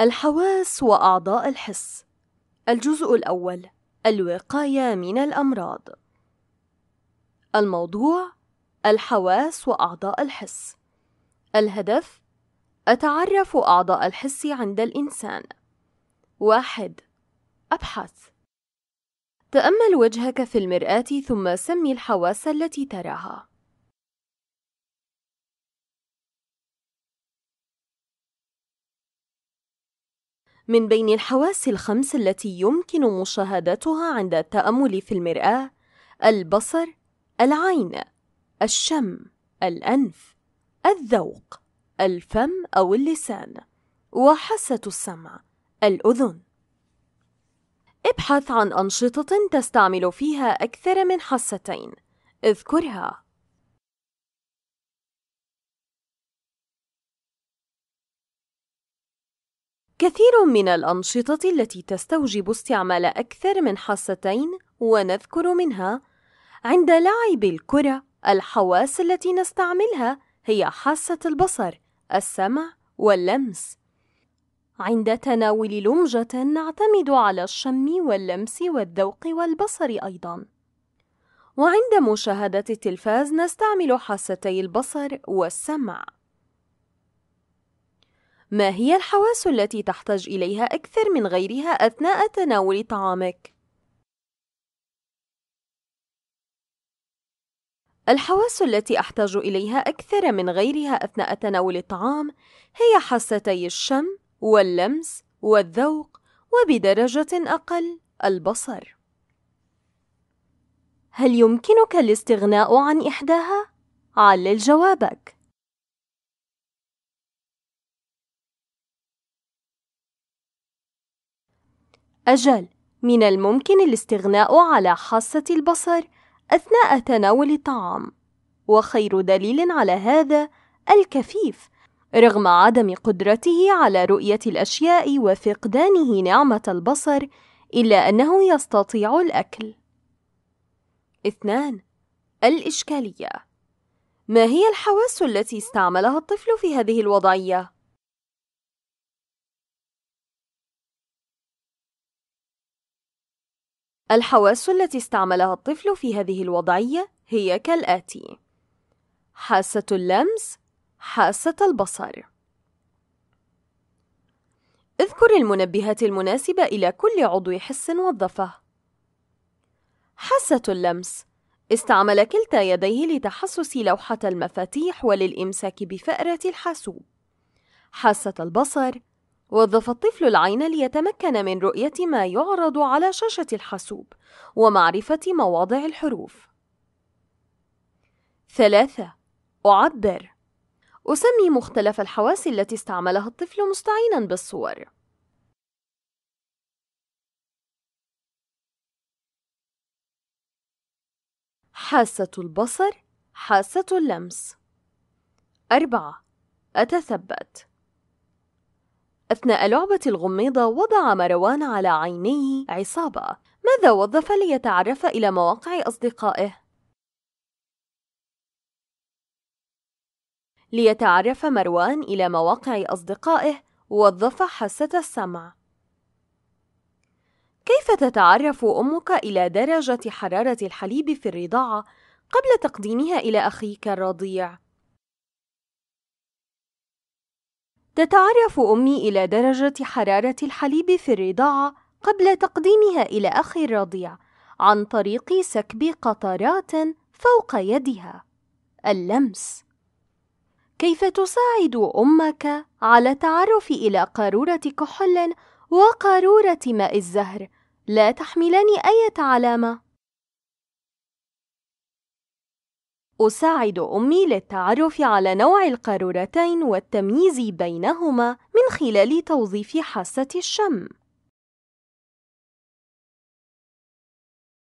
الحواس وأعضاء الحس الجزء الأول الوقاية من الأمراض الموضوع الحواس وأعضاء الحس الهدف أتعرف أعضاء الحس عند الإنسان واحد أبحث تأمل وجهك في المرآة ثم سمي الحواس التي تراها من بين الحواس الخمس التي يمكن مشاهدتها عند التأمل في المرآة البصر، العين، الشم، الأنف، الذوق، الفم أو اللسان، وحاسة السمع، الأذن. ابحث عن أنشطة تستعمل فيها أكثر من حاستين، اذكرها كثير من الأنشطة التي تستوجب استعمال أكثر من حاستين ونذكر منها عند لعب الكرة الحواس التي نستعملها هي حاسة البصر، السمع، واللمس. عند تناول لمجة نعتمد على الشم واللمس والذوق والبصر أيضاً. وعند مشاهدة التلفاز نستعمل حاستي البصر والسمع. ما هي الحواس التي تحتاج إليها أكثر من غيرها أثناء تناول طعامك؟ الحواس التي أحتاج إليها أكثر من غيرها أثناء تناول الطعام هي حاستي الشم واللمس والذوق وبدرجة أقل البصر. هل يمكنك الاستغناء عن إحداها؟ علل جوابك. أجل من الممكن الاستغناء على حاسة البصر أثناء تناول الطعام وخير دليل على هذا الكفيف رغم عدم قدرته على رؤية الأشياء وفقدانه نعمة البصر إلا أنه يستطيع الأكل. اثنان الإشكالية ما هي الحواس التي استعملها الطفل في هذه الوضعية؟ الحواس التي استعملها الطفل في هذه الوضعية هي كالآتي: حاسة اللمس، حاسة البصر. اذكر المنبهات المناسبة إلى كل عضو حس وظفه. حاسة اللمس استعمل كلتا يديه لتحسس لوحة المفاتيح وللإمساك بفأرة الحاسوب. حاسة البصر وظف الطفل العين ليتمكن من رؤية ما يعرض على شاشة الحاسوب ومعرفة مواضع الحروف. ثلاثة أعبر أسمي مختلف الحواس التي استعملها الطفل مستعينا بالصور. حاسة البصر، حاسة اللمس. أربعة أتثبت أثناء لعبة الغميضة وضع مروان على عينيه عصابة ماذا وظف ليتعرف إلى مواقع أصدقائه؟ ليتعرف مروان إلى مواقع أصدقائه وظف حاسة السمع كيف تتعرف أمك إلى درجة حرارة الحليب في الرضاعة قبل تقديمها إلى أخيك الرضيع؟ تتعرف أمي إلى درجة حرارة الحليب في الرضاعة قبل تقديمها إلى أخي الرضيع عن طريق سكب قطرات فوق يدها اللمس كيف تساعد أمك على التعرف إلى قارورة كحول وقارورة ماء الزهر؟ لا تحملان أي علامة أساعد أمي للتعرف على نوع القارورتين والتمييز بينهما من خلال توظيف حاسة الشم.